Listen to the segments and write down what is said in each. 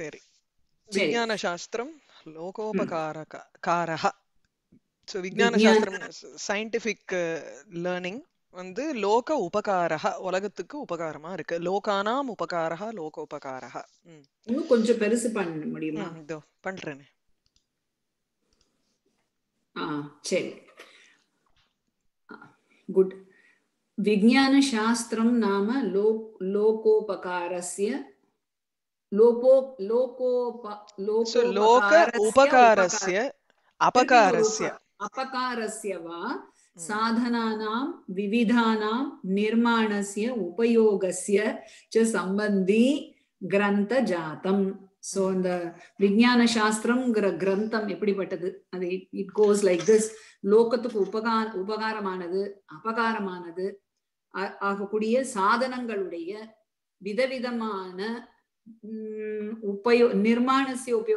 சரி விஞ்ஞான சாஸ்திரம் லோகோபகாரக காரக ஸோ விஞ்ஞான சாஸ்திரம் சயின்டிஃபிக் லேர்னிங் வந்து லோக உபகாரக உலகத்துக்கு உபகாரமா இருக்கு லோகானாம் உபகாரக லோக உபகாரக இன்னும் கொஞ்சம் பெருசு பண்ண முடியுமா இதோ பண்றேனே ஆ சரி குட் விஞ்ஞான சாஸ்திரம் நாம லோ லோகோபகாரஸ்ய साधनानां विविधानां निर्माणस्य उपयोगस्य च सम्बन्धी சோ சாஸ்திரம்ங்கிற கிரந்தம் எப்படிப்பட்டது அது இட் கோஸ் லைக் திஸ் லோகத்துக்கு உபகார உபகாரமானது அபகாரமானது ஆகக்கூடிய சாதனங்களுடைய விதவிதமான செய்யறதுக்கு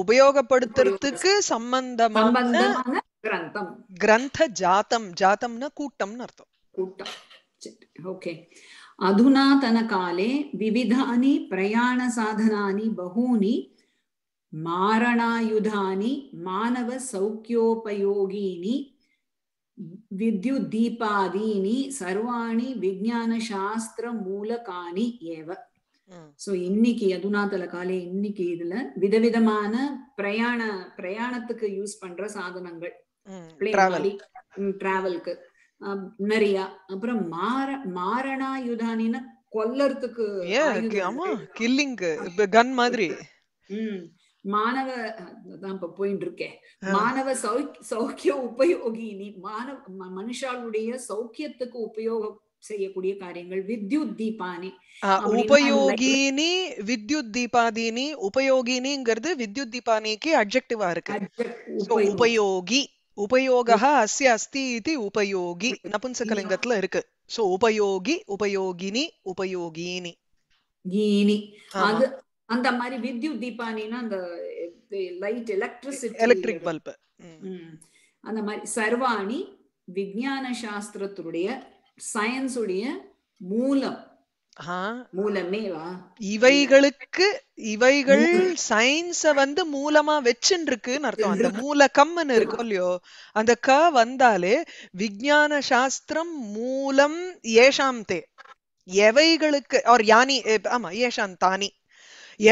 உபயோகப்படுத்துறதுக்கு சம்பந்தமான கிரந்தம் கிரந்த ஜாத்தம் ஜாத்தம்னா கூட்டம்னு அர்த்தம் கூட்டம் ஓகே अधुनातनकाले विविधानि प्रयाणसाधनानि बहूनि मारणायुधानि मानवसौख्योपयोगीनि வித்யுதீபாதீனி சர்வாணி விஜான சாஸ்திர மூலகாணி ஏவ சோ இன்னைக்கு யதுநாதல காலே இன்னைக்கு இதுல விதவிதமான பிரயாண பிரயாணத்துக்கு யூஸ் பண்ற சாதனங்கள் டிராவலுக்கு நிறைய அப்புறம் மார மாரணாயுதானின கொல்லறதுக்கு கில்லிங்கு கன் மாதிரி தான் இப்ப போயிட்டு இருக்கேன் மாணவ சௌக்கிய உபயோகினி மாணவ மனுஷாளுடைய சௌக்கியத்துக்கு உபயோகம் செய்யக்கூடிய காரியங்கள் வித்யுத் தீபானி உபயோகினி வித்யுத் தீபாதினி உபயோகினிங்கிறது வித்யுத் தீபானிக்கு அப்ஜெக்டிவா இருக்கு உபயோகி உபயோக அஸ்ய அஸ்தி இது உபயோகி நபுன்சகலிங்கத்துல இருக்கு சோ உபயோகி உபயோகினி உபயோகினி கீனி அது அந்த மாதிரி வித்யுத் தீபானினா அந்த லைட் எலக்ட்ரிசிட்டி எலக்ட்ரிக் பல்ப் அந்த மாதிரி சர்வாணி விஜயான சாஸ்திரத்துடைய சயின்ஸுடைய மூலம் மூலமேவா இவைகளுக்கு இவைகள் சயின்ஸ வந்து மூலமா வச்சுருக்குன்னு அர்த்தம் அந்த மூல கம்னு இருக்கும் இல்லையோ அந்த க வந்தாலே விஜயான சாஸ்திரம் மூலம் ஏஷாம் தே எவைகளுக்கு ஆமா ஏஷாந்தானி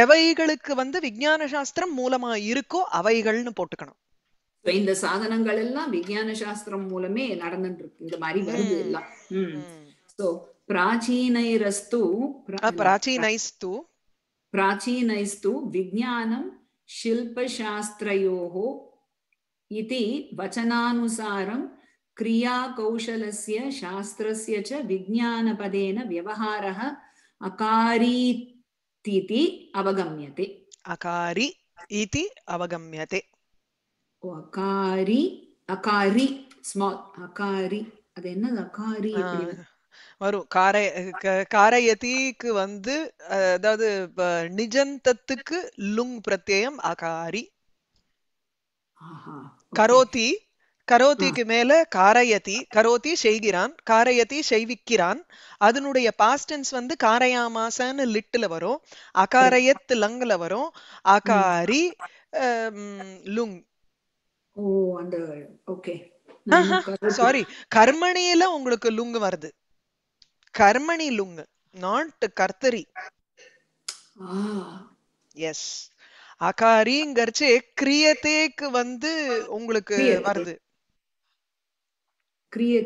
எவைகளுக்கு வந்து விஞ்ஞான சாஸ்திரம் மூலமா இருக்கோ அவைகள்னு போட்டுக்கணும் இந்த சாதனங்கள் எல்லாம் விஞ்ஞான சாஸ்திரம் மூலமே நடந்துட்டு இருக்கு இந்த மாதிரி வருது எல்லாம் சோ பிராச்சீனைரஸ்து பிராச்சீனைஸ்து பிராச்சீனைஸ்து விஜயானம் शिल्पशास्त्रयोः इति वचनानुसारं क्रियाकौशलस्य शास्त्रस्य च विज्ञानपदेन व्यवहारः अकारीत् इति அகாரி அகாரி ஸ்மால் அகாரி அது அகாரி வரும் காரயதிக்கு வந்து அதாவது நிஜந்தத்துக்கு லுங் பிரத்யயம் அகாரி கரோதி கரோதிக்கு மேல காரயதி கரோதி செய்கிறான் காரயதி செய்விக்கிறான் அதனுடைய பாஸ்டன்ஸ் வந்து காரயாமாசன்னு லிட்டுல வரும் அகாரயத் லங்ல வரும் அகாரி லுங் சாரி கர்மணியில உங்களுக்கு லுங் வருது கர்மணி லுங் நாட் கர்த்தரி எஸ் அகாரிங்கிறச்சே கிரியத்தேக்கு வந்து உங்களுக்கு வருது क्रिय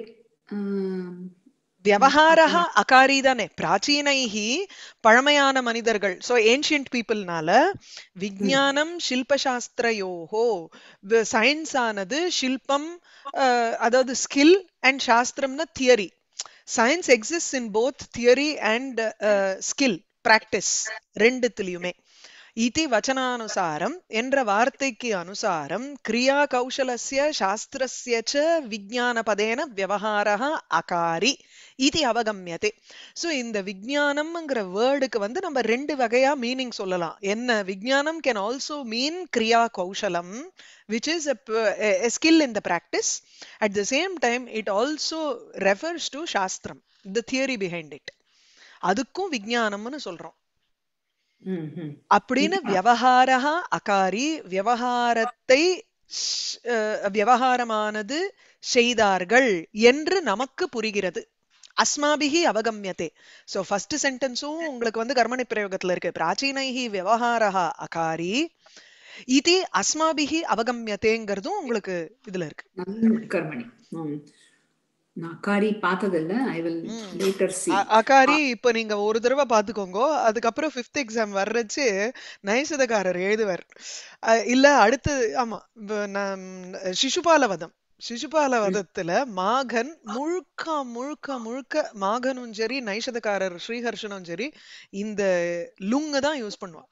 வியவஹாரஹ அகாரி தானே பிராச்சீனைஹி பழமையான மனிதர்கள் ஸோ ஏன்ஷியன்ட் பீப்புள்னால விஜயானம் ஷில்பசாஸ்திரயோகோ சயின்ஸ் ஆனது ஷில்பம் அதாவது ஸ்கில் அண்ட் சாஸ்திரம்னா theory science exist in both theory and skill practice ரெண்டுத்துலயுமே இதி வச்சனானுசாரம் என்ற வார்த்தைக்கு அனுசாரம் கிரியா கௌசலசிய சாஸ்திரசிய ச பதேன விவகாரா அகாரி இது அவகமியதே ஸோ இந்த விஜானம்ங்கிற வேர்டுக்கு வந்து நம்ம ரெண்டு வகையா மீனிங் சொல்லலாம் என்ன விஜானம் கேன் ஆல்சோ மீன் கிரியா கௌசலம் which is a, skill in the the at the same time it also refers to சாஸ்திரம் த தியரி theory இட் அதுக்கும் விஜயானம்னு சொல்றோம் Mm-hmm. அப்படின்னு விவகாரா அகாரி விவகாரத்தை விவகாரமானது செய்தார்கள் என்று நமக்கு புரிகிறது அஸ்மாபிகி அவகமியதே சோ ஃபர்ஸ்ட் சென்டென்ஸும் உங்களுக்கு வந்து கர்மணி பிரயோகத்துல இருக்கு பிராச்சீனைஹி விவகாரா அகாரி இது அஸ்மாபிகி அவகமியதேங்கிறதும் உங்களுக்கு இதுல இருக்கு கர்மணி அகாரி பார்த்ததில்ல ஐ அகாரி இப்போ நீங்க ஒரு தடவை பாத்துக்கோங்க அதுக்கப்புறம் பிப்த் எக்ஸாம் வர்றச்சு நயசதகாரர் எழுதுவார் இல்ல அடுத்து ஆமா நான் சிசுபால வதம் சிசுபால வதத்துல மாகன் முழுக்க முழுக்க முழுக்க மாகனும் சரி நைஷதக்காரர் ஸ்ரீஹர்ஷனும் சரி இந்த லுங்க தான் யூஸ் பண்ணுவான்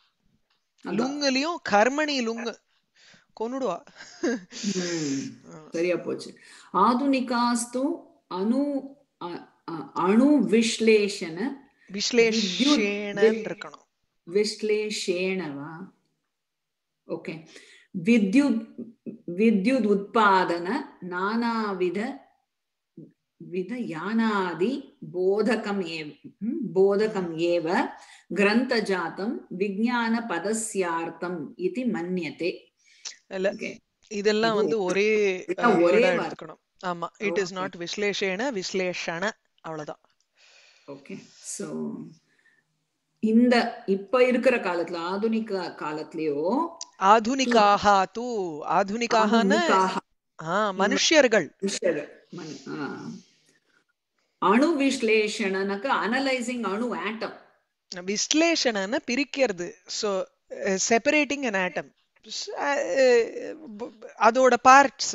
லுங்குலயும் கர்மணி லுங்க கொன்னுடுவா சரியா போச்சு ஆதுனிகாஸ்து அணு அணு விஸ்லேஷன விஸ்லேஷேண இருக்கணும் விஸ்லேஷேணவா ஓகே வித்யுத் வித்யுத் உற்பாதன நானாவித வித யானாதி போதகம் ஏவ போதகம் ஏவ கிரந்த ஜாத்தம் விஜயான இது இதெல்லாம் வந்து ஒரே ஒரே இருக்கணும் ஆமா இட் இஸ் நாட் விஸ்லேஷேன விஸ்லேஷன அவ்வளவுதான் ஓகே சோ இந்த இப்ப இருக்கிற காலத்துல ஆதுனிக காலத்திலயோ ஆதுனிகாக தூ ஆதுனிகாகன மனுஷர்கள் அணு விஸ்லேஷணனாக்க அனலைசிங் அணு ஆட்டம் விஸ்லேஷணன பிரிக்கிறது சோ செப்பரேட்டிங் அன் ஆட்டம் அதோட பார்ட்ஸ்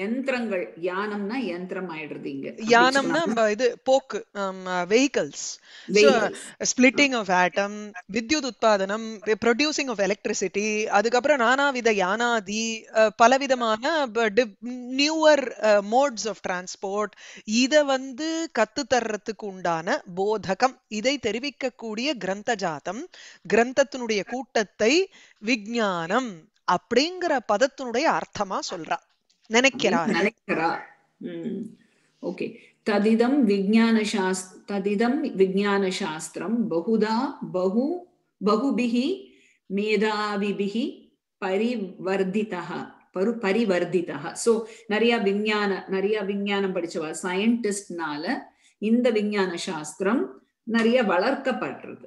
யந்திரங்கள் யானம்னா யந்திரம் ஆயிடுறது இங்க யானம்னா இது போக்கு வெஹிக்கல்ஸ் ஸ்பிளிட்டிங் ஆஃப் ஆட்டம் வித்யுத் உற்பத்தனம் ப்ரொடியூசிங் ஆஃப் எலக்ட்ரிசிட்டி அதுக்கப்புறம் நானாவித யானாதி பலவிதமான நியூவர் மோட்ஸ் ஆஃப் டிரான்ஸ்போர்ட் இதை வந்து கத்து தர்றதுக்கு உண்டான போதகம் இதை தெரிவிக்கக்கூடிய கிரந்த ஜாதம் கிரந்தத்தினுடைய கூட்டத்தை விஜயானம் அப்படிங்கிற பதத்தினுடைய அர்த்தமா சொல்றா நினைக்கிறார் நினைக்கிறார் ஓகே ததிதம் விஜான ததிதம் விஜான சாஸ்திரம் பகுதா பகு பகுபிஹி மேதாவிபிஹி பரிவர்திதா பரு பரிவர்த்திதா சோ நிறைய விஞ்ஞான நிறைய விஞ்ஞானம் படிச்சவா சயின்டிஸ்ட்னால இந்த விஞ்ஞான சாஸ்திரம் நிறைய வளர்க்கப்படுறது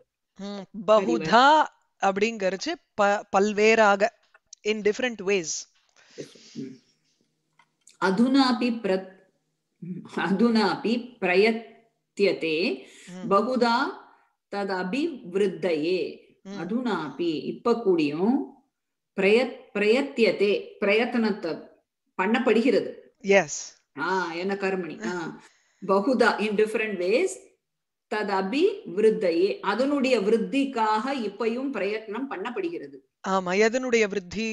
பகுதா அப்படிங்கறது பல்வேறாக இன் டிஃபரெண்ட் வேஸ் அதுனாபி இப்ப கூடியும் பிரய பிரயத்தியதே பிரயத்தனத்தை பண்ணப்படுகிறது எஸ் ஆஹ் என்ன கருமணி ஆஹ் பகுதா இன் டிஃபரெண்ட் வேஸ் ததபி விருத்தையே அதனுடைய விருத்திக்காக இப்பையும் பிரயத்னம் பண்ணப்படுகிறது ஆமா எதனுடைய விருத்தி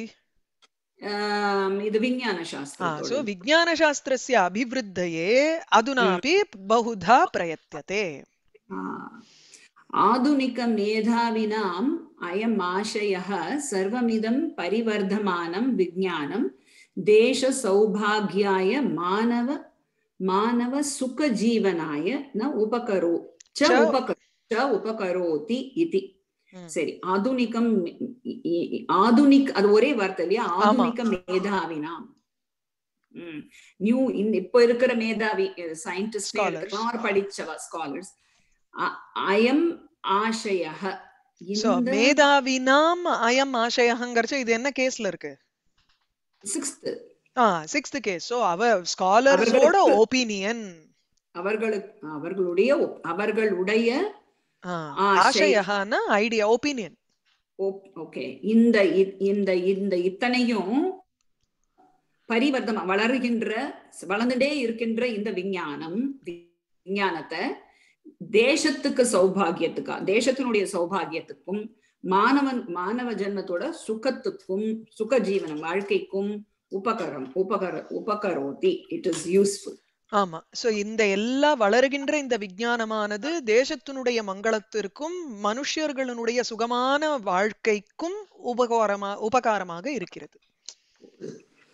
सो विज्ञान शास्त्र अभिवृद्ध अधुना हम्म। बहुधा प्रयत्यते आधुनिक मेधाविनाम अयम आशय सर्वमिदं परिवर्धमानं विज्ञानं देश सौभाग्याय मानव मानव सुख जीवनाय न उपकरो च उपकरो इति சரி ஆதுனிகம் ஆதுனிக் அது ஒரே வார்த்தை இல்லையா ஆதுனிக மேதாவினாம் நியூ இப்ப இருக்கிற மேதாவி சயின்டிஸ்ட் இருக்கலாம் படிச்சவா ஸ்காலர்ஸ் அயம் ஆசையக மேதாவினாம் அயம் ஆசையகங்கிறச்சு இது என்ன கேஸ்ல இருக்கு sixth ah sixth case so அவ ஸ்காலர்ஸோட ஒபினியன் அவர்களுக்கு அவர்களுடைய அவர்களுடைய ஆசையகான ஐடியா ஒப்பீனியன் ஓகே இந்த இந்த இந்த இத்தனையும் பரிவர்த்தமா வளருகின்ற வளர்ந்துட்டே இருக்கின்ற இந்த விஞ்ஞானம் விஞ்ஞானத்தை தேசத்துக்கு சௌபாகியத்துக்கா தேசத்தினுடைய சௌபாகியத்துக்கும் மாணவன் மாணவ ஜென்மத்தோட சுகத்துக்கும் சுக ஜீவனம் வாழ்க்கைக்கும் உபகரம் உபகர உபகரோதி இட் இஸ் யூஸ்ஃபுல் ஆமா சோ இந்த எல்லா வளருகின்ற இந்த விஞ்ஞானமானது தேசத்தினுடைய மங்களத்திற்கும் மனுஷர்களுடைய சுகமான வாழ்க்கைக்கும் உபகாரமா உபகாரமாக இருக்கிறது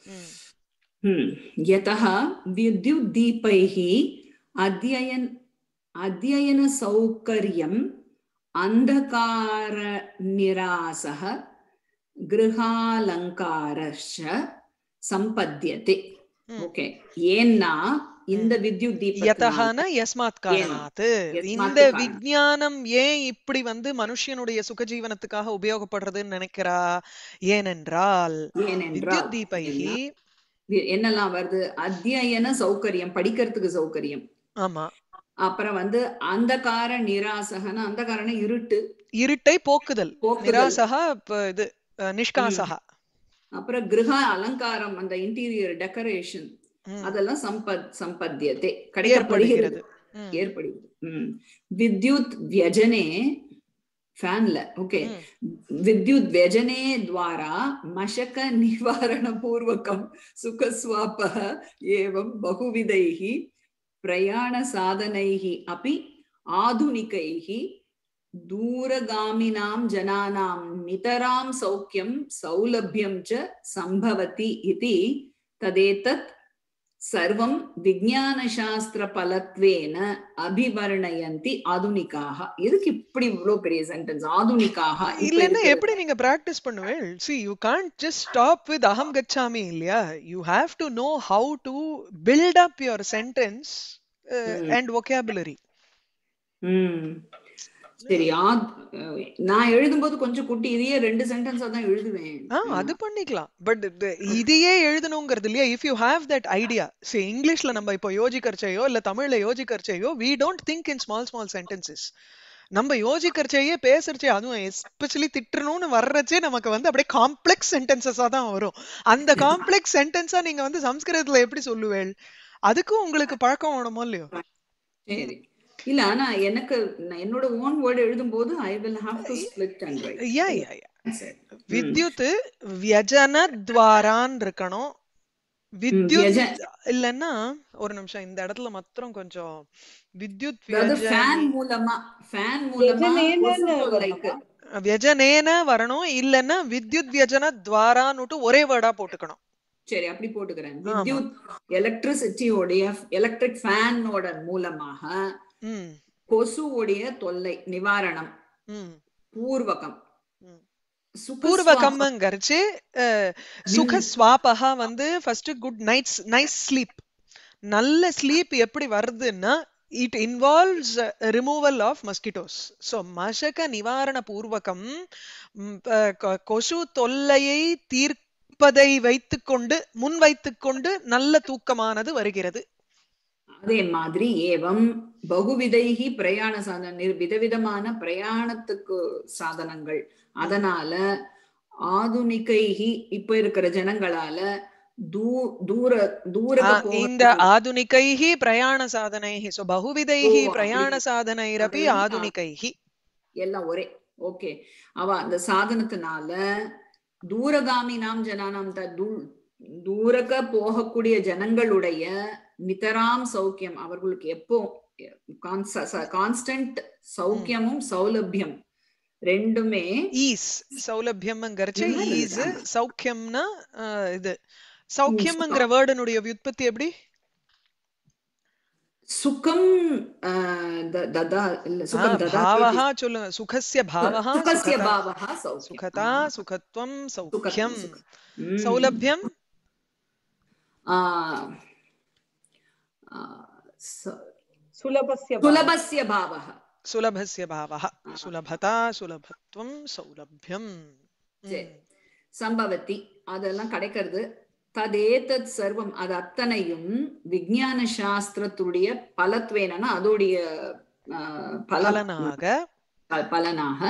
வித்யுத் यतः विद्युद्दीपैः சௌகரியம் அந்தகார अन्धकारनिरासः गृहालङ्कारश्च सम्पद्यते ஓகே ஏன்னா இந்த வித்யுத் தீபகன யஸ்மாத் காரணாத் இந்த விஞ்ஞானம் ஏன் இப்படி வந்து மனுஷனுடைய சுகஜீவனத்துக்காக உபயோகப்படுறதுன்னு நினைக்கிறா ஏனென்றால் வித்யுத் தீபை என்னெல்லாம் வருது அத்தியன சௌகரியம் படிக்கிறதுக்கு சௌகரியம் ஆமா அப்புறம் வந்து அந்த கார நிராசகன அந்த காரணம் இருட்டு இருட்டை போக்குதல் நிராசகா இது நிஷ்காசகா அப்புறம் கிரக அலங்காரம் அந்த இன்டீரியர் டெக்கரேஷன் அதெல்லாம் சம்பத் சம்பத்தியத்தை கிடைக்கப்படுகிறது ஏற்படுகிறது வித்யுத் வியஜனே ஃபேன்ல ஓகே வித்யுத் வியஜனே துவாரா மஷக நிவாரண பூர்வகம் சுகஸ்வாப ஏவம் பகுவிதைகி பிரயாண சாதனைகி அப்படி ஆதுனிகைகி தூரகாமினாம் ஜனானாம் நிதராம் சௌக்கியம் சௌலபியம் ச சம்பவதி இது ததேதத் சர்வம் சாஸ்திர பலத்வேன அபிவர்ணயந்தி ஆதுனிக்காக எதுக்கு இப்படி இவ்வளவு பெரிய சென்டென்ஸ் ஆதுனிக்காக இல்லன்னா எப்படி நீங்க பிராக்டிஸ் பண்ணுவேன் see you can't just stop with அகம் கச்சாமி இல்லையா you have to know how to build up your sentence and vocabulary சரி நான் எழுதும்போது கொஞ்சம் குட்டி இதையே ரெண்டு சென்டென்ஸா தான் எழுதுவேன் அது பண்ணிக்கலாம் பட் இதையே எழுதணுங்கிறது இல்லையா if you have that idea சரி இங்கிலீஷ்ல நம்ம இப்போ யோசிக்கறச்சையோ இல்ல தமிழ்ல யோசிக்கறச்சையோ we don't think in small small sentences நம்ம யோசிக்கிறச்சேயே பேசுறச்சே அதுவும் எஸ்பெஷலி திட்டணும்னு வர்றச்சே நமக்கு வந்து அப்படியே காம்ப்ளெக்ஸ் சென்டென்சஸா தான் வரும் அந்த காம்ப்ளெக்ஸ் சென்டென்ஸா நீங்க வந்து சம்ஸ்கிருதத்துல எப்படி சொல்லுவேள் அதுக்கும் உங்களுக்கு பழக்கம் வேணுமோ இல்லையோ இல்ல ஆனா எனக்கு என்னோட ஓன் வேர்ட் எழுதும்போது I will have to split and write yeah yeah yeah வித்யுத் வியஜன துவாரான் இருக்கணும் வித்யுத் இல்லன்னா ஒரு நிமிஷம் இந்த இடத்துல மாத்திரம் கொஞ்சம் வித்யுத் ஃபேன் மூலமா ஃபேன் மூலமா வியஜனேன வரணும் இல்லன்னா வித்யுத் வியஜன துவாரான்னுட்டு ஒரே வேர்டா போட்டுக்கணும் சரி அப்படி போட்டுக்கிறேன் வித்யுத் எலக்ட்ரிசிட்டியோடைய எலக்ட்ரிக் ஃபேனோட மூலமாக கொசுவுடைய தொல்லை நிவாரணம் பூர்வகம் பூர்வகம்ங்கிறச்சு சுக ஸ்வாபகா வந்து first good nights nice sleep நல்ல ஸ்லீப் எப்படி வருதுன்னா it involves removal of mosquitoes so மசக நிவாரண பூர்வகம் கொசு தொல்லையை தீர்ப்பதை வைத்துக்கொண்டு முன் வைத்துக்கொண்டு நல்ல தூக்கமானது வருகிறது அதே மாதிரி ஏவம் பகுவிதைகி பிரயாண சாதன விதவிதமான பிரயாணத்துக்கு சாதனங்கள் அதனால ஆதுனிகைகி இப்ப இருக்கிற ஜனங்களால இந்த பிரயாண சோ பிரயாண சாதனைரபி எல்லாம் ஒரே ஓகே அவ அந்த சாதனத்தினால தூரகாமி நாம் ஜனானாம் தூரக போகக்கூடிய ஜனங்களுடைய நிதராம் சௌக்கியம் அவர்களுக்கு எப்போ கான்ஸ்டன்ட் சௌக்கியமும் சௌலபியம் ரெண்டுமே ஈஸ் சௌலபியம்ங்கிறச்சு ஈஸ் சௌக்கியம்னா இது சௌக்கியம்ங்கிற வேர்டனுடைய வியுற்பத்தி எப்படி சுகம் பாவஹா சொல்லுங்க சுகஸ்ய பாவஹா சுகஸ்ய பாவஹா சுகதா சுகத்வம் சௌக்கியம் சௌலபியம் सुलभस्य भावः सुलभस्य भावः सुलभता சம்பவத்தி அதெல்லாம் கிடைக்கிறது ததேதத் சர்வம் அது அத்தனையும் விஜயான சாஸ்திரத்துடைய பலத்வேனா அதோடைய பலனாக பலனாக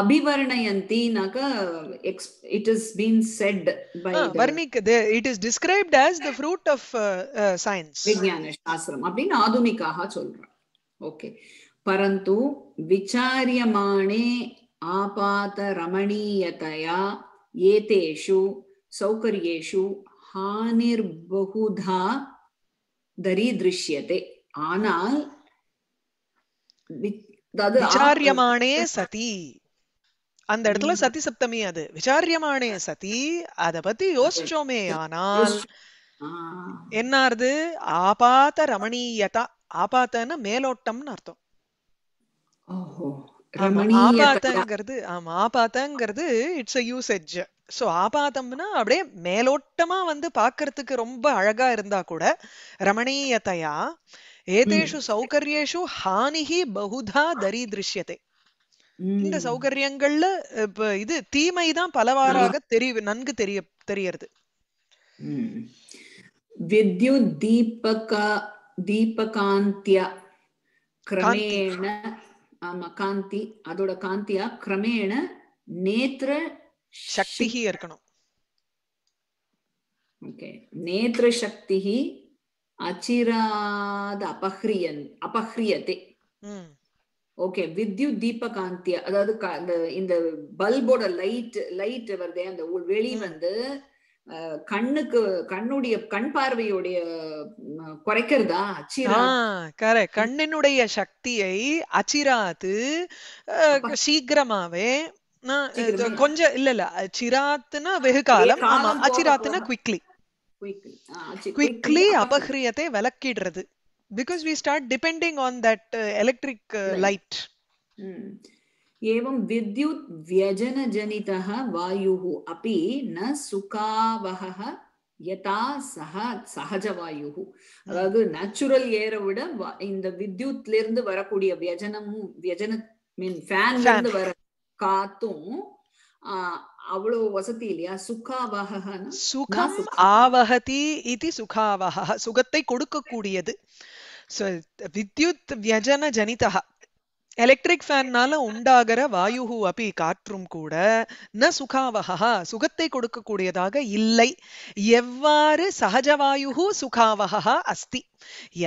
Abhivarnayanti Naka, it has been said by. Ah, the, Varmik, the, it is described as the fruit of uh, uh, science. Vijnana Shastram. Abdin Adumikaha Cholra. Okay. Parantu Vicharyamane Apata Ramaniyataya Yeteshu Saukaryeshu Hanir Bahudha Daridrishyate. Anal. விசாரியமானே சதி அந்த இடத்துல சதி சப்தமி அது விசாரியமானே சதி அத பத்தி யோசிச்சோமே ஆனால் என்னது ஆபாத்த ரமணீயதா ஆபாத்தன்னு மேலோட்டம்னு அர்த்தம் ஆபாத்தங்கிறது ஆமா ஆபாத்தங்கிறது இட்ஸ் அ யூசேஜ் சோ ஆபாதம்னா அப்படியே மேலோட்டமா வந்து பாக்குறதுக்கு ரொம்ப அழகா இருந்தா கூட ரமணீயதையா ஏதேஷு சௌகரியேஷு ஹானிஹி பகுதா தரி தரிதிருஷ்யத்தை இந்த சௌகரியங்கள்ல இப்ப இது தீமைதான் பலவாறாக தெரிய நன்கு தெரிய தெரியறது வித்யு தீபக தீபகாந்திய கிரமேண ஆமா காந்தி அதோட காந்தியா கிரமேண நேத்திர சக்தி இருக்கணும் ஓகே நேத்திர சக்தி அச்சிராத அபஹ்ரியன் அபஹ்ரியதே ஓகே வித்யுத் தீபகாந்திய அதாவது அந்த இந்த பல்போட லைட் லைட் வருதே அந்த வெளி வந்து கண்ணுக்கு கண்ணுடைய கண் பார்வையுடைய குறைக்கிறதா கரெக்ட் கண்ணினுடைய சக்தியை அச்சிராது சீக்கிரமாவே கொஞ்சம் இல்ல இல்ல சிராத்துனா வெகு காலம் ஆமா அச்சிராத்துனா குவிக்லி குவிக்லி அபகிரியத்தை விளக்கிடுறது because we start depending on that uh, electric uh, light hmm. एवं विद्युत् व्यजनजनितः वायुः अपि न सुखावहः यதா சக சகஜவாயு அதாவது நேச்சுரல் ஏரை விட இந்த வித்யுத்ல இருந்து வரக்கூடிய வியஜனமும் வியஜன மீன் ஃபேன்ல இருந்து வர காத்தும் அவ்வளவு வசதி இல்லையா சுகாவகன சுகம் ஆவஹதி இது சுகாவக சுகத்தை கொடுக்கக்கூடியது ஸோ வித்யுத் வியஜன ஜனிதா எலக்ட்ரிக் ஃபேன்னால உண்டாகிற வாயு அப்படி காற்றும் கூட ந சுகாவகா சுகத்தை கொடுக்கக்கூடியதாக இல்லை எவ்வாறு வாயு சுகாவகா அஸ்தி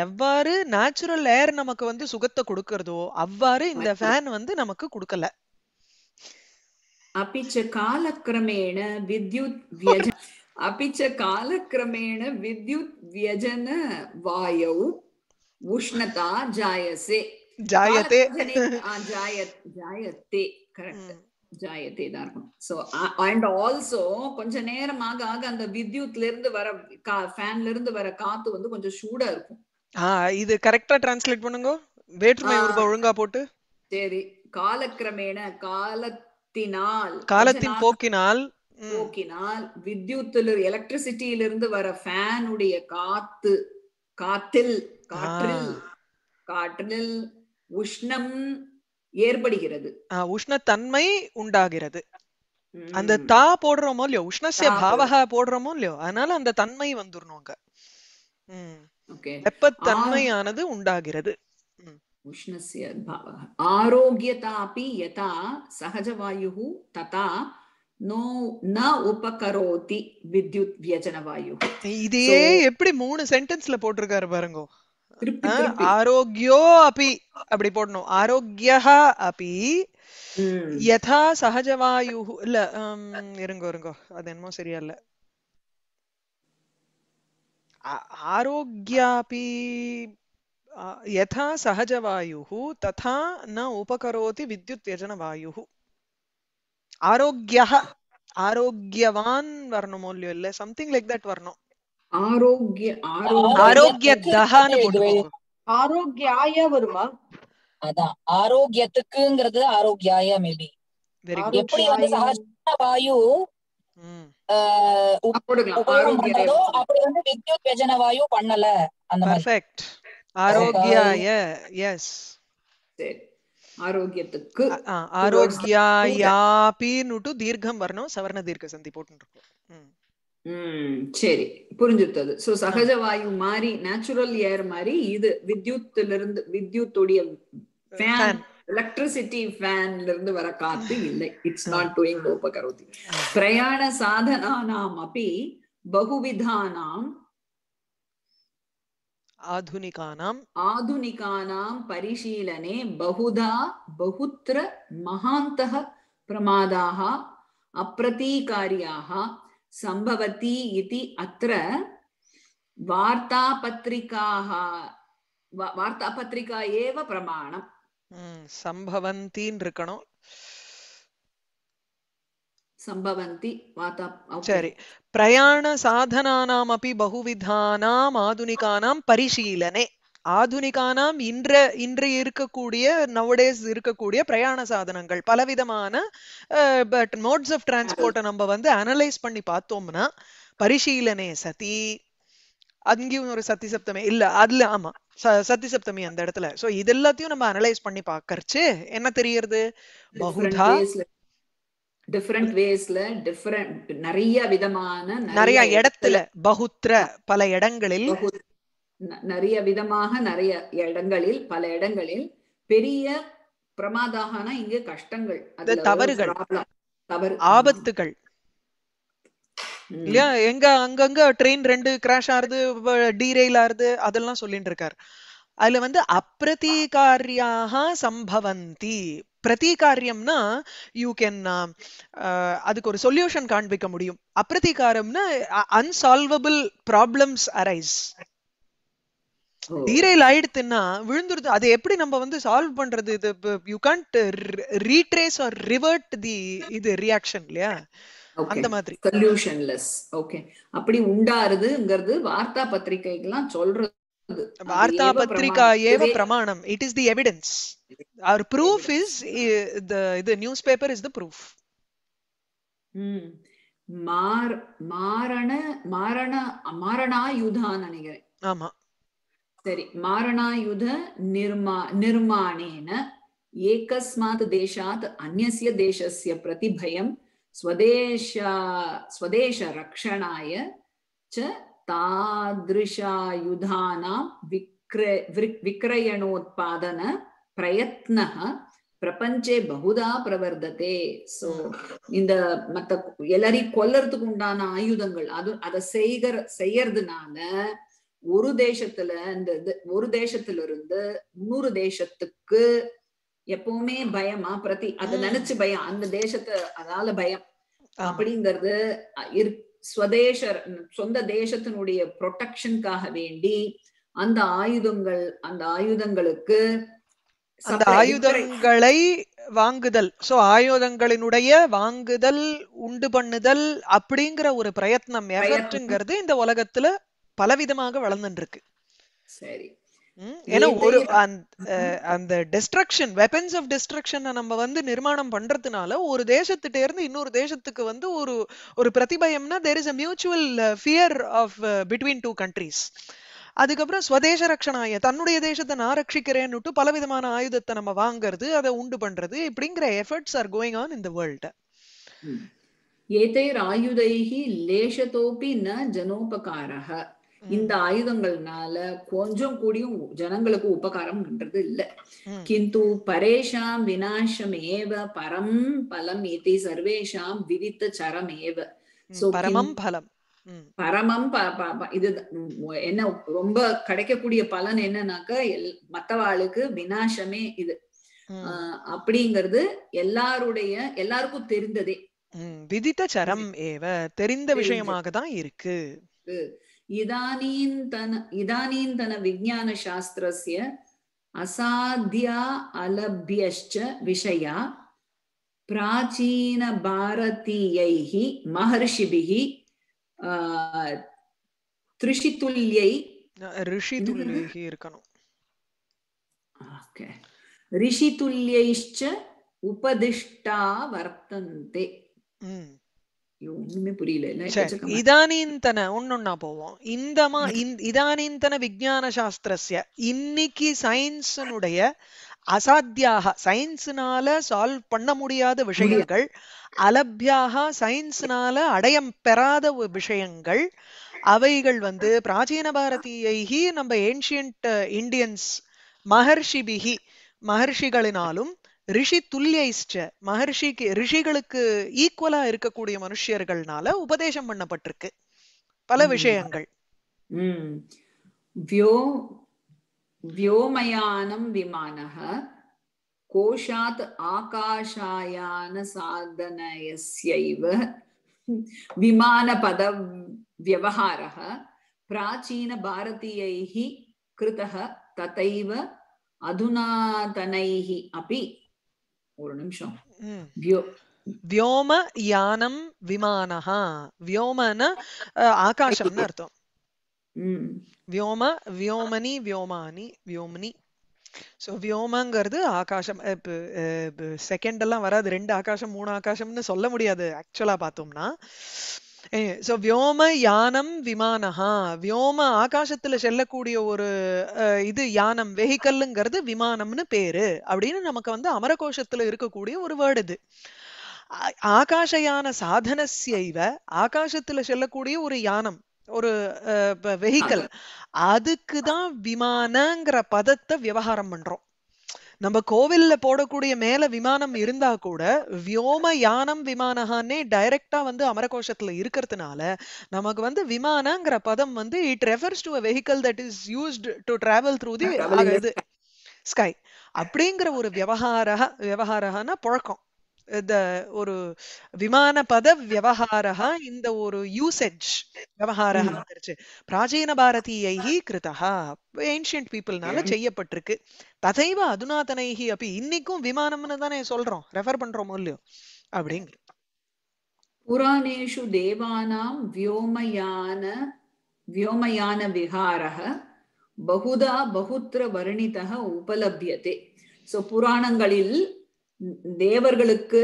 எவ்வாறு நேச்சுரல் ஏர் நமக்கு வந்து சுகத்தை கொடுக்கறதோ அவ்வாறு இந்த ஃபேன் வந்து நமக்கு கொடுக்கல அப்பிச்ச காலக்கிரமேண வித்யுத் அப்பிச்ச காலக்கிரமேண வித்யுத் வியஜன வாயு உஷ்ணதா ஜாயசே ஜாயத்தே ஜாயத்தே கரெக்ட் ஜாயத்தே தான் இருக்கும் சோ அண்ட் ஆல்சோ கொஞ்ச நேரமாக ஆக அந்த வித்யுத்ல இருந்து வர கா ஃபேன்ல இருந்து வர காத்து வந்து கொஞ்சம் சூடா இருக்கும் இது கரெக்டா டிரான்ஸ்லேட் பண்ணுங்க வேற்றுமை உருவ ஒழுங்கா போட்டு சரி காலக்கிரமேண காலத்தினால் காலத்தின் போக்கினால் போக்கினால் வித்யுத்துல எலக்ட்ரிசிட்டியில இருந்து வர ஃபேனுடைய காத்து காத்தில் காற்றில் காற்றில் உஷ்ணம் ஏற்படுகிறது உஷ்ணத்தன்மை உண்டாகிறது அந்த தா போடுறோமோ இல்லையோ உஷ்ணசிய போடுறோமோ இல்லையோ அதனால அந்த தன்மை வந்துடணும் அங்க வெப்பத்தன்மையானது உண்டாகிறது உஷ்ணசிய ஆரோக்கியதா அப்படி யதா வாயு ததா நோ ந உபகரோதி வித்யுத் வியஜன வாயு இதையே எப்படி மூணு சென்டென்ஸ்ல போட்டிருக்காரு பாருங்க ஆரோக்கியோ அப்படி அப்படி போடணும் ஆரோக்கியா அப்படி யதா சகஜவாயு இல்ல இருங்கோ இருங்கோ அது என்னமோ சரியா இல்ல ஆரோக்கியாபி யதா சகஜவாயு ததா ந உபகரோதி வித்யுத் வித்யுத்யஜன வாயு ஆரோக்கிய ஆரோக்கியவான் வரணும் இல்லையோ இல்ல சம்திங் லைக் தட் வரணும் ஆரோக்கிய ஆரோக்கிய ஆரோக்கியாய வருமா அதான் ஆரோக்கியத்துக்குங்கிறது ஆரோக்கியாய மேபி எப்படி வந்து சகஜ வாயு அப்படி வந்து வாயு பண்ணல அந்த ஆரோக்கியத்துக்கு ஆரோக்கியாயாபின்னுட்டு தீர்க்கம் வரணும் சவர்ண தீர்க்க சந்தி போட்டுருக்கோம் சரி புரிஞ்சுட்டது சோ சகஜ வாயு மாதிரி நேச்சுரல் ஏர் மாதிரி இது வித்யுத்ல இருந்து வித்யுத்துடைய ஃபேன் எலக்ட்ரிசிட்டி ஃபேன்ல இருந்து வர காத்து இல்லை இட்ஸ் நாட் டூயிங் கோபகரோதி பிரயாண சாதனானாம் பகுவிதானாம் आधुनिकानाम् आधुनिकानां परिशीलने बहुधा बहुत्र महान्तः प्रमादाः अप्रतीकार्याः சம்பவதி இது அத்த வார்த்தாபத்திரிகாः வார்த்தாபத்திரிகா ஏவ பிரமாணம் சம்பவந்தின்னு இருக்கணும் சம்பவந்தி சரி பிரயாண சாதனானாம் அப்படி பகுவிதானாம் ஆதுனிகானாம் பரிசீலனே ஆதுனிகானாம் இன்ற இன்று இருக்கக்கூடிய நவடேஸ் இருக்கக்கூடிய பிரயாண சாதனங்கள் பலவிதமான பட் மோட்ஸ் ஆஃப் டிரான்ஸ்போர்ட்டை நம்ம வந்து அனலைஸ் பண்ணி பார்த்தோம்னா பரிசீலனே சதி அங்கேயும் ஒரு சத்தி சப்தமி இல்ல அதுல ஆமா சத்தி சப்தமி அந்த இடத்துல சோ இது எல்லாத்தையும் நம்ம அனலைஸ் பண்ணி பாக்கறச்சு என்ன தெரியறது பகுதா டிஃப்ரெண்ட் வேஸ்ல டிஃப்ரெண்ட் நிறைய விதமான நிறைய இடத்துல பகுத்ர பல இடங்களில் நிறைய விதமாக நிறைய இடங்களில் பல இடங்களில் பெரிய பிரமாதாகனா இங்கு கஷ்டங்கள் தவறுகள் தவறு ஆபத்துகள் இல்லையா எங்க அங்கங்க ட்ரெயின் ரெண்டு கிராஷ் ஆறுது டீரெயில் ஆறுது அதெல்லாம் சொல்லிட்டு இருக்காரு அதுல வந்து அப்பிரதீகாரியாக சம்பவந்தி பிரதீகாரியம்னா யூ கேன் அதுக்கு ஒரு சொல்யூஷன் காண்பிக்க முடியும் அப்ரதிகாரம்னா அன்சால்வபிள் ப்ராப்ளம்ஸ் அரைஸ் டீரைல் ஆயிடுத்துன்னா விழுந்துருது அது எப்படி நம்ம வந்து சால்வ் பண்றது இது you can't retrace or revert the இது ரியாக்ஷன் இல்லையா அந்த மாதிரி சொல்யூஷன்லெஸ் ஓகே அப்படி உண்டாருதுங்கிறது வார்த்தா பத்திரிகைகள்லாம் சொல்றது வார்த்தா பத்திரிகா ஏவ பிரமாணம் it is the evidence or proof is இது newspaper is the proof மார் மாரண மாரண மாரணாயுதான் நினைக்கிறேன் ஆமா ಸರಿ ಮಾರಣಾಯುಧ ನಿರ್ಮಾ ನಿರ್ಮಾಣೇನ ಏಕಸ್ಮಾತ್ ದೇಶಾತ್ ಅನ್ಯಸ್ಯ ದೇಶಸ್ಯ ಪ್ರತಿ ಭಯಂ ಸ್ವದೇಶ ಸ್ವದೇಶ ರಕ್ಷಣಾಯ ಚ ತಾದೃಶಾಯುಧಾನಾಂ ವಿಕ್ರ ವಿಕ್ರಯಣೋತ್ಪಾದನ ಪ್ರಯತ್ನ பிரபஞ்சே பகுதா பிரவர்த்ததே சோ இந்த மத்த எல்லாரையும் கொல்லறதுக்கு உண்டான ஆயுதங்கள் அது அதை செய்கிற செய்யறதுனால ஒரு தேசத்துல இந்த ஒரு தேசத்துல இருந்து இன்னொரு தேசத்துக்கு எப்பவுமே பயமா பிரதி அத நினைச்சு பயம் அந்த தேசத்தை அதால பயம் அப்படிங்கறது ஸ்வதேச சொந்த தேசத்தினுடைய ப்ரொடெக்ஷனுக்காக வேண்டி அந்த ஆயுதங்கள் அந்த ஆயுதங்களுக்கு அந்த ஆயுதங்களை வாங்குதல் சோ ஆயுதங்களினுடைய வாங்குதல் உண்டு பண்ணுதல் அப்படிங்கிற ஒரு பிரயத்னம் எஃபர்ட்ங்கிறது இந்த உலகத்துல பலவிதமாக வளர்ந்துருக்கு சரி ஏன்னா ஒரு அந்த டிஸ்ட்ரக்ஷன் வெப்பன்ஸ் ஆஃப் டிஸ்ட்ரக்ஷனை நம்ம வந்து நிர்மாணம் பண்றதுனால ஒரு தேசத்திட்ட இருந்து இன்னொரு தேசத்துக்கு வந்து ஒரு ஒரு பிரதிபயம்னா there is a mutual fear of between two countries அதுக்கப்புறம் ஸ்வதேச ரக்ஷணாய தன்னுடைய தேசத்தை நான் ரட்சிக்கிறேன்னுட்டு பலவிதமான ஆயுதத்தை நம்ம வாங்குறது அதை உண்டு பண்றது இப்படிங்கிற எஃபர்ட்ஸ் ஆர் கோயிங் ஆன் இந்த வேர்ல்ட் ஏதைர் ஆயுதைகி லேஷதோபி ந ஜனோபகாரக இந்த ஆயுதங்கள்னால கொஞ்சம் கூடியும் ஜனங்களுக்கு உபகாரம்ன்றது இல்ல கிந்து பரேஷாம் வினாஷம் ஏவ பரம் பலம் இது சர்வேஷாம் விதித்த சரம் ஏவ சோ பரமம் பலம் பரமம் இது என்ன ரொம்ப கிடைக்கக்கூடிய பலன் என்னன்னாக்கா மத்தவாளுக்கு வினாசமே இது அப்படிங்கறது எல்லாருடைய எல்லாருக்கும் தெரிந்ததே விதித்த சரம் ஏவ தெரிந்த விஷயமாக தான் இருக்கு இதானீந்தன இதானீந்தன விஜானசாஸ்திரஸ்ய அசாத்தியா அலபியஷ்ட விஷயா பிராச்சீன பாரதீயை மகர்ஷிபிகி த்ரிஷிதுல்யை ரிஷிதுல்யைஹி இருக்கணும் ஓகே உபதிஷ்டா வர்த்தந்தே ஒண்ணுமே இன்னைக்கு அசாத்தியாக சால்வ் பண்ண முடியாத விஷயங்கள் அலபியாக சயின்ஸ்னால அடையம் பெறாத விஷயங்கள் அவைகள் வந்து பிராச்சீன பாரதியை நம்ம ஏன்ஷியன்ட் இண்டியன்ஸ் மகர்ஷிபிகி மகர்ஷிகளினாலும் ரிஷி துல்லியிஷ்ட மகர்ஷிக்கு ரிஷிகளுக்கு ஈக்குவலா இருக்கக்கூடிய மனுஷியர்கள்னால உபதேசம் பண்ணப்பட்டிருக்கு பல விஷயங்கள் வியோ வியோமயானம் விமானக கோஷாத் ஆகாஷாயான சாதனயஸ்யைவ விமான பத வியவஹாரः प्राचीन भारतीयैः कृतः तथैव अधुनातनैः अपि ஒரு நிமிஷம் வியோம யானம் விமானஹா வியோமன ஆகாசம்னு அர்த்தம் வியோம வியோமனி வியோமானி வியோமனி சோ வியோமங்கிறது ஆகாசம் செகண்ட் எல்லாம் வராது ரெண்டு ஆகாசம் மூணு ஆகாசம்னு சொல்ல முடியாது ஆக்சுவலா பார்த்தோம்னா ஸோ வியோம யானம் விமானஹா வியோம ஆகாசத்துல செல்லக்கூடிய ஒரு இது யானம் வெஹிக்கல்லுங்கிறது விமானம்னு பேரு அப்படின்னு நமக்கு வந்து கோஷத்துல இருக்கக்கூடிய ஒரு வேர்டு இது ஆகாஷயான சாதனசைவ ஆகாசத்துல செல்லக்கூடிய ஒரு யானம் ஒரு வெஹிக்கல் அதுக்கு தான் விமானங்கிற பதத்தை விவகாரம் பண்றோம் நம்ம கோவில்ல போடக்கூடிய மேல விமானம் இருந்தா கூட வியோம யானம் விமானஹானே டைரக்டா வந்து அமரகோஷத்துல இருக்கிறதுனால நமக்கு வந்து விமானங்கிற பதம் வந்து it refers to a vehicle that is used to travel through the sky அப்படிங்கிற ஒரு விவகார விவகாரனா புழக்கம் இந்த ஒரு இந்த ஒரு யூசேஜ் வந்துருச்சு பிராச்சீன கிருதா ஏன்ஷியன்ட் பீப்புள்னால செய்யப்பட்டிருக்கு ததைவ அதுநாதனைகி அப்படி இன்னைக்கும் விமானம்னு தானே சொல்றோம் ரெஃபர் பண்றோம் இல்லையோ அப்படிங்கிற புராணேஷு தேவானாம் வியோமயான வியோமயான விஹாரः பகுதா பகுத்திர சோ புராணங்களில் தேவர்களுக்கு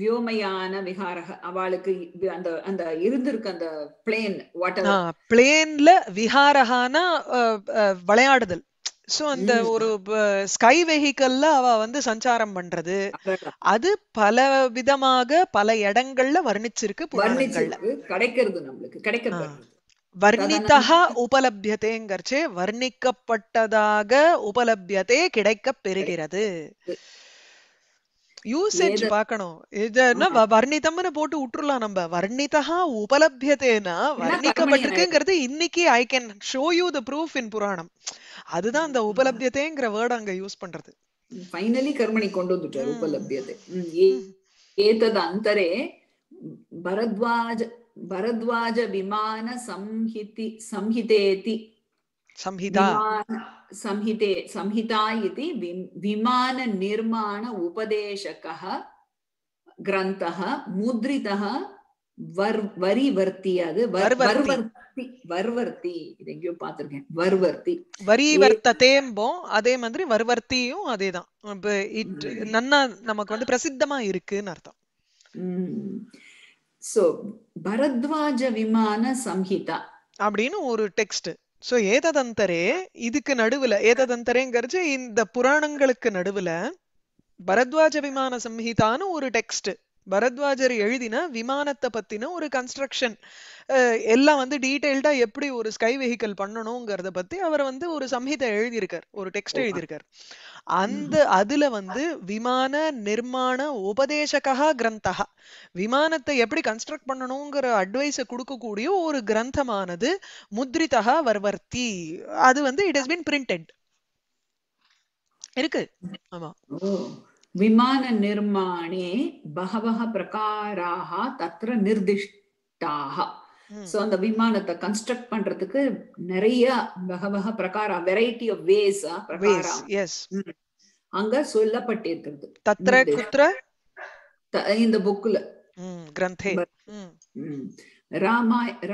வியோமையான விகாரக அவளுக்கு அந்த அந்த இருந்திருக்கு அந்த பிளேன் வாட்டர் பிளேன்ல விகாரகான விளையாடுதல் சோ அந்த ஒரு ஸ்கை வெஹிக்கல்ல அவ வந்து சஞ்சாரம் பண்றது அது பல விதமாக பல இடங்கள்ல வர்ணிச்சிருக்கு வர்ணிச்சிருக்கு கிடைக்கிறது நம்மளுக்கு கிடைக்கிறது வர்ணித்தா உபலபியதேங்கர்ச்சே வர்ணிக்கப்பட்டதாக உபலபியதே கிடைக்கப் பெறுகிறது யூசேஜ் பார்க்கணும் இதுன்னா வர்ணிதம்னு போட்டு விட்டுறலாம் நம்ம வர்ணிதா உபலபியதேனா வர்ணிக்கப்பட்டிருக்குங்கிறது இன்னைக்கு I can show you the proof in புராணம் அதுதான் அந்த உபலப்தியதேங்கிற வேர்டு அங்க யூஸ் பண்றது ஃபைனலி கர்மணி கொண்டு வந்துட்டார் உபலபியதே ஏதத் அந்தரே பரத்வாஜ பரத்வாஜ விமான சம்ஹிதி சம்ஹிதேதி संहिता संहिते संहिता इति विमाननिर्माण उपदेशकः ग्रन्थः मुद्रितः அது வர்வர்த்தி வர்வர்த்தி இது எங்கேயோ அதே மாதிரி வர்வர்த்தியும் அதேதான் நன்னா நமக்கு வந்து பிரசித்தமா இருக்குன்னு அர்த்தம் சோ பரத்வாஜ விமான சம்ஹிதா அப்படின்னு ஒரு டெக்ஸ்ட் சோ ஏததந்தரே இதுக்கு நடுவுல ஏததந்தரேங்கிறது இந்த புராணங்களுக்கு நடுவுல பரத்வாஜ விமான சம்ஹிதான்னு ஒரு டெக்ஸ்ட் பரத்வாஜர் எழுதின விமானத்தை பத்தின ஒரு கன்ஸ்ட்ரக்ஷன் எல்லாம் வந்து டீடைல்டா எப்படி ஒரு ஸ்கை வெஹிக்கல் பண்ணணுங்கிறத பத்தி அவர் வந்து ஒரு சம்ஹிதை எழுதியிருக்கார் ஒரு டெக்ஸ்ட் எழுதியிருக்கார் அந்த அதுல வந்து விமான நிர்மாண உபதேசகா கிரந்தகா விமானத்தை எப்படி கன்ஸ்ட்ரக்ட் பண்ணணுங்கிற அட்வைஸ கொடுக்கக்கூடிய ஒரு கிரந்தமானது முத்ரிதகா வர்வர்த்தி அது வந்து இட் ஹஸ் பின் பிரிண்டட் இருக்கு ஆமா விமான நிர்மாணே பகவக பிரகாராக तत्र நிர்திஷ்டாக சோ அந்த விமானத்தை கன்ஸ்ட்ரக்ட் பண்றதுக்கு நிறைய பகவக பிரகார வெரைட்டி ஆஃப் வேஸ் அங்க சொல்லப்பட்டிருக்கிறது தத்ர குத்ர இந்த புக்ல கிரந்தே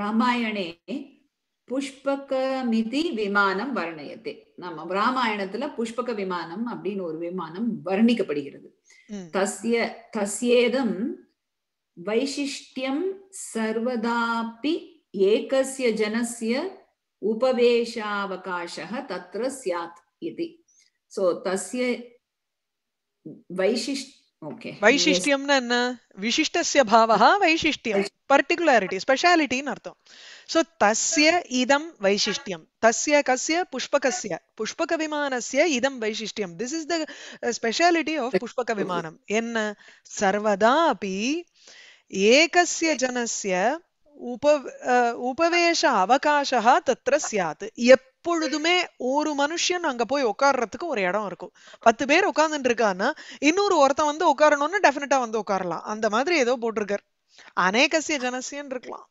ராமாயணே புஷ்பகமிதி விமானம் வர்ணயத்தை நம்ம ராமாயணத்துல புஷ்பக விமானம் அப்படின்னு ஒரு விமானம் வர்ணிக்கப்படுகிறது தஸ்ய தஸ்யேதம் வைசிஷ்டியம் சர்வதாப்பி ஏகசிய ஜனசிய உபவேஷாவகாசக தத்ர சியாத் இது சோ தஸ்ய வைசிஷ் ஓகே வைசிஷ்டியம்னா என்ன விசிஷ்டசிய பாவா வைசிஷ்டியம் பர்டிகுலாரிட்டி ஸ்பெஷாலிட்டின்னு அர்த்தம் ஸோ தஸ்ய இதம் வைசிஷ்டியம் தஸ்ய கசிய புஷ்பகசிய புஷ்பக விமானசிய இதம் வைசிஷ்டியம் this is the speciality of Pushpaka விமானம் என்ன சர்வதா அப்படி ஏகசிய ஜனசிய உப உபவேச அவகாசா தத்திர சியாத் எப்பொழுதுமே ஒரு மனுஷன் அங்க போய் உட்கார்றதுக்கு ஒரு இடம் இருக்கும் பத்து பேர் உட்கார்ந்துட்டு இருக்கான்னா இன்னொரு ஒருத்தன் வந்து உட்காரணும்னு டெஃபினட்டா வந்து உட்காரலாம் அந்த மாதிரி ஏதோ போட்டிருக்காரு அநேகசிய ஜனசியன் இருக்கலாம்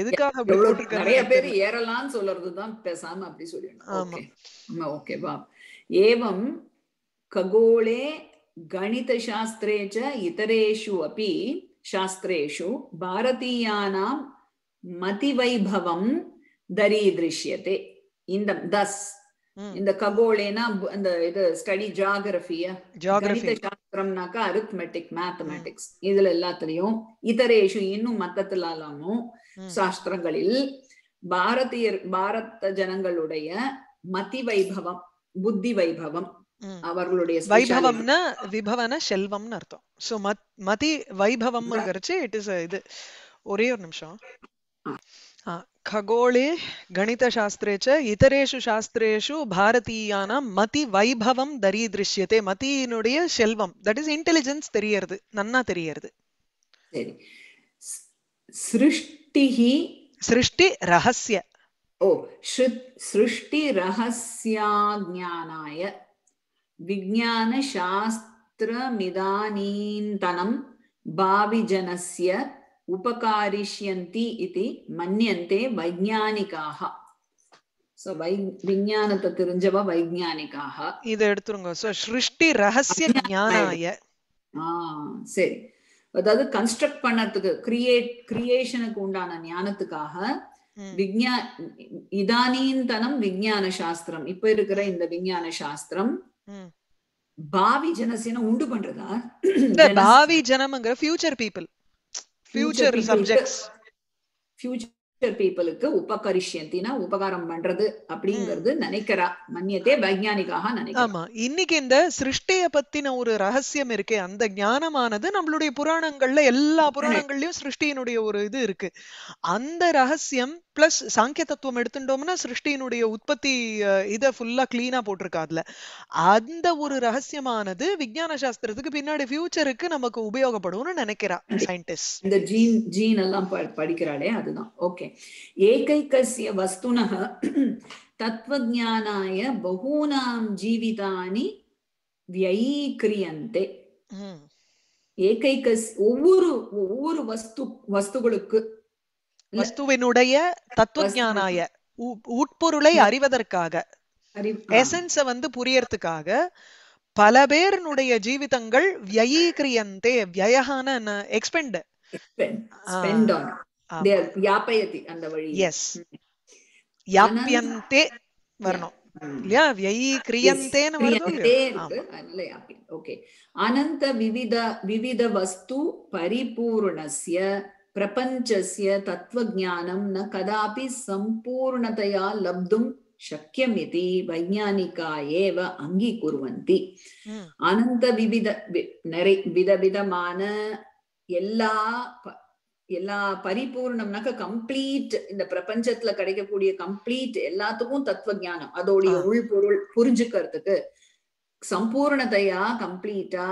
எதுக்காக நிறைய பேர் ஏறலாம்னு சொல்றதுதான் பேசாம அப்படி சொல்லிடணும் ஓகே வா ஏவம் गणितशास्त्रे च इतरेषु अपि शास्त्रेषु भारतीयानां मतिवैभवं दरीदृश्यते इन्दं दस् இந்த கபோலேனா இந்த இது ஸ்டடி ஜியாகிரபிய கணித சாஸ்திரம்னாக்கா அரித்மெட்டிக் மேத்தமெட்டிக்ஸ் இதுல எல்லாத்துலயும் இதரேஷு இன்னும் மத்தத்திலாலும் சாஸ்திரங்களில் பாரதியர் பாரத ஜனங்களுடைய மதி வைபவம் புத்தி வைபவம் அவர்களுடைய வைபவம்னா விபவன செல்வம்னு அர்த்தம் சோ மதி வைபவம் இட் இஸ் இது ஒரே ஒரு நிமிஷம் खगोळे गणितशास्त्रे च इतरेषु शास्त्रेषु भारतीयानां மதிவைபவம் தரீதிருஷ்யத்தை மதியினுடைய செல்வம் தட் இஸ் இன்டெலிஜென்ஸ் தெரியறது நன்னா தெரியறது சரி சிருஷ்டிஹி சிருஷ்டி ரகசிய ஓ சிருஷ்டி ரகசியாஜானாய விஜான சாஸ்திரமிதானீந்தனம் பாவிஜனஸ்ய உபகாரிஷ்யந்தி இது மன்னியந்தே வைஜானிகாக சோ வை விஞ்ஞானத்தை தெரிஞ்சவ வைஜானிகாக இத எடுத்துருங்க சோ சிருஷ்டி ரகசிய ஞானாய சரி அதாவது கன்ஸ்ட்ரக்ட் பண்ணதுக்கு கிரியேட் கிரியேஷனுக்கு உண்டான ஞானத்துக்காக விஞ்ஞா இதானீந்தனம் விஞ்ஞான சாஸ்திரம் இப்ப இருக்கிற இந்த விஞ்ஞான சாஸ்திரம் பாவி ஜனசேன உண்டு பண்றதா பாவி ஜனம்ங்கிற future people future subjects future பீப்புளுக்கு உபகரிஷியந்தினா உபகாரம் பண்றது அப்படிங்கறது நினைக்கிறா மன்னியத்தே வைஜானிகாக நினைக்கிறா ஆமா இன்னைக்கு இந்த சிருஷ்டிய பத்தின ஒரு ரகசியம் இருக்கே அந்த ஞானமானது நம்மளுடைய புராணங்கள்ல எல்லா புராணங்கள்லயும் சிருஷ்டியினுடைய ஒரு இது இருக்கு அந்த ரகசியம் பிளஸ் சாங்கிய தத்துவம் எடுத்துட்டோம்னா சிருஷ்டியினுடைய உற்பத்தி இதை ஃபுல்லாக கிளீனா போட்டிருக்கா அந்த ஒரு ரகசியமானது விஞ்ஞான சாஸ்திரத்துக்கு பின்னாடி ஃபியூச்சருக்கு நமக்கு உபயோகப்படும்னு நினைக்கிறா சயின்டிஸ்ட் இந்த ஜீன் ஜீன் எல்லாம் படிக்கிறாளே அதுதான் ஓகே ஏகைக்கசிய வஸ்துனக தத்வஜானாய பகூனாம் ஜீவிதானி வியைக்கிரியந்தே ஏகைக்க ஒவ்வொரு ஒவ்வொரு வஸ்து வஸ்துகளுக்கு வஸ்துவினுடைய தத்துவ ஞானாய உட்பொருளை அறிவதற்காக எசன்ஸ வந்து புரியறதுக்காக பல பேருனுடைய ஜீவிதங்கள் வியகிரியந்தே வியகான எக்ஸ்பெண்ட் யாப்பியந்தே வரணும் அனந்த விவித விவித வஸ்து பரிபூர்ணஸ்ய प्रपञ्चस्य तत्त्वज्ञानं न कदापि सम्पूर्णतया लब्धुं शक्यम् वैज्ञानिका एव अङ्गीकुर्वन्ति अनन्तविविध नरे विधविधமான எல்லா எல்லா பரிபூர்ணம்னாக்க கம்ப்ளீட் இந்த பிரபஞ்சத்துல கிடைக்கக்கூடிய கம்ப்ளீட் எல்லாத்துக்கும் தத்துவ ஜானம் அதோடைய பொருள் புரிஞ்சுக்கிறதுக்கு சம்பூர்ணத்தையா கம்ப்ளீட்டா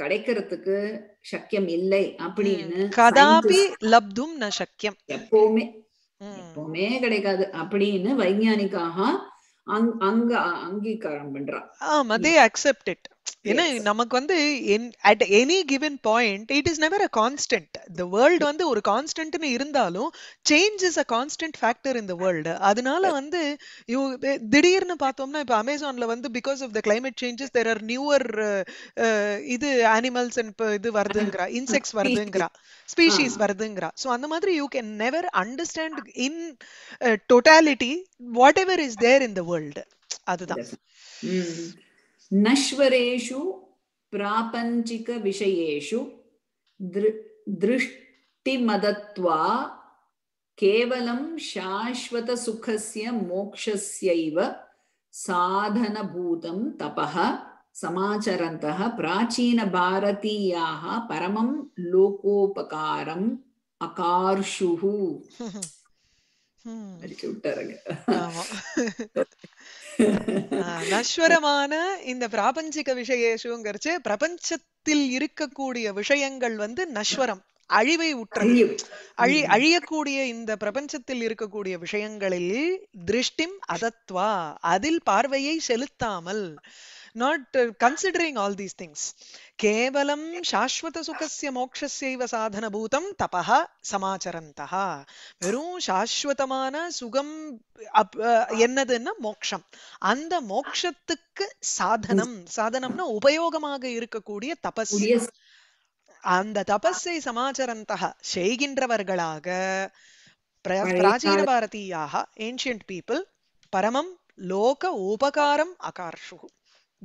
கிடைக்கிறதுக்கு சக்கியம் இல்லை அப்படின்னு கதாபி லப்தும் ந சக்கியம் எப்பவுமே எப்பவுமே கிடைக்காது அப்படின்னு வைஜானிக்காக அங்க அங்கீகாரம் பண்றான் ஆமா தே அக்செப்ட் இட் ஏன்னா நமக்கு வந்து at any given point it is never a constant இந்த வேர்ல்டு வந்து ஒரு கான்ஸ்டன்ட்னு இருந்தாலும் change is a constant factor இந்த வேர்ல்டு அதனால வந்து யூ திடீர்னு பார்த்தோம்னா இப்போ அமேசான்ல வந்து because of the climate changes there are newer இது அனிமல்ஸ் அண்ட் இது வருதுங்கிறா இன்செக்ட்ஸ் வருதுங்கிறா ஸ்பீஷீஸ் வருதுங்கிறா ஸோ அந்த மாதிரி you can never understand in totality whatever is there in the world அதுதான் நஸ்வரேஷு பிராபஞ்சிக விஷயேஷு திருஷ்டிமதத்வா கேவலம் சாஸ்வத சுகசிய மோக்ஷஸ்யைவ சாதனபூதம் தபः சமாச்சரந்தः பிராச்சீனபாரதீயாக பரமம் லோகோபகாரம் அகார்ஷுஹு படிச்சு நஸ்வரமான இந்த பிராபஞ்சிக விஷயேஷுங்கிறச்சு பிரபஞ்சத்தில் இருக்கக்கூடிய விஷயங்கள் வந்து நஸ்வரம் அழிவை உற்றது அழி அழியக்கூடிய இந்த பிரபஞ்சத்தில் இருக்கக்கூடிய விஷயங்களில் திருஷ்டிம் அதத்வா அதில் பார்வையை செலுத்தாமல் கன்சிடரிங் ஆல் தீஸ் దీస్ கேவலம் కేవలం శాశ్వత సుఖస్య మోక్షస్యైవ సాధనభూతం తప సమాచరంత வெறும் சாஸ்வதமான சுகம் என்னதுன்னா மோக்ஷம் அந்த மோக்ஷத்துக்கு சாதனம் சாதனம்னா உபயோகமாக இருக்கக்கூடிய தபஸ் அந்த தபஸை சமாச்சரந்தக செய்கின்றவர்களாக பிராச்சீன பாரதியாக ஏன்ஷியன்ட் பீப்புள் பரமம் லோக உபகாரம் அகார்ஷு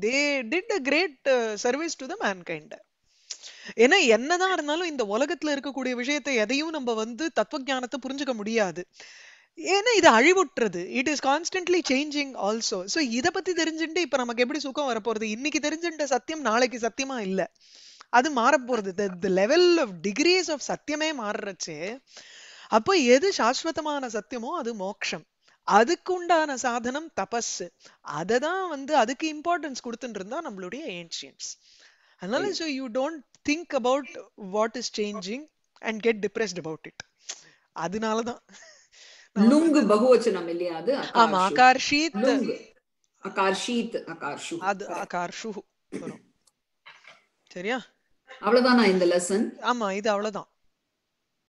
they did a great service to the mankind ஏன்னா என்னதான் இருந்தாலும் இந்த உலகத்துல இருக்கக்கூடிய விஷயத்தை எதையும் நம்ம வந்து தத்துவ புரிஞ்சுக்க முடியாது ஏன்னா இது அழிவுட்டுறது it is constantly changing also so இதை பத்தி தெரிஞ்சுட்டு இப்ப நமக்கு எப்படி சுகம் வரப்போறது இன்னைக்கு தெரிஞ்சுட்ட சத்தியம் நாளைக்கு சத்தியமா இல்லை அது மாறப்போறது the level of degrees of சத்தியமே மாறுறச்சு அப்போ எது சாஸ்வதமான சத்தியமோ அது மோக்ஷம் அதுக்குண்டான சாதனம் தபஸ்ஸு அதை தான் வந்து அதுக்கு இம்பார்ட்டன்ஸ் கொடுத்துட்டு இருந்தா நம்மளுடைய ஏன்ஷியன்ஸ் அதனால so you don't think about what is changing and get depressed about it அதனால தான் நுங்கு பகுவச்சனம் இல்லையா அது ஆமா அகார்ஷீத் அகார்ஷீத் அகார்ஷு அது அகார்ஷு சரியா அவ்வளவுதான் இந்த லெசன் ஆமா இது அவ்வளவுதான்